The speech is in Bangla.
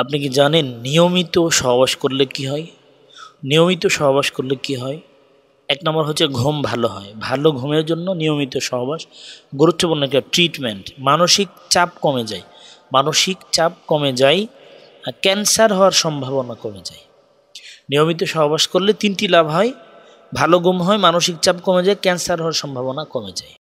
আপনি কি জানেন নিয়মিত সহবাস করলে কি হয় নিয়মিত সহবাস করলে কি হয় এক নম্বর হচ্ছে ঘুম ভালো হয় ভালো ঘুমের জন্য নিয়মিত সহবাস গুরুত্বপূর্ণ একটা ট্রিটমেন্ট মানসিক চাপ কমে যায় মানসিক চাপ কমে যায় ক্যান্সার হওয়ার সম্ভাবনা কমে যায় নিয়মিত সহবাস করলে তিনটি লাভ হয় ভালো ঘুম হয় মানসিক চাপ কমে যায় ক্যান্সার হওয়ার সম্ভাবনা কমে যায়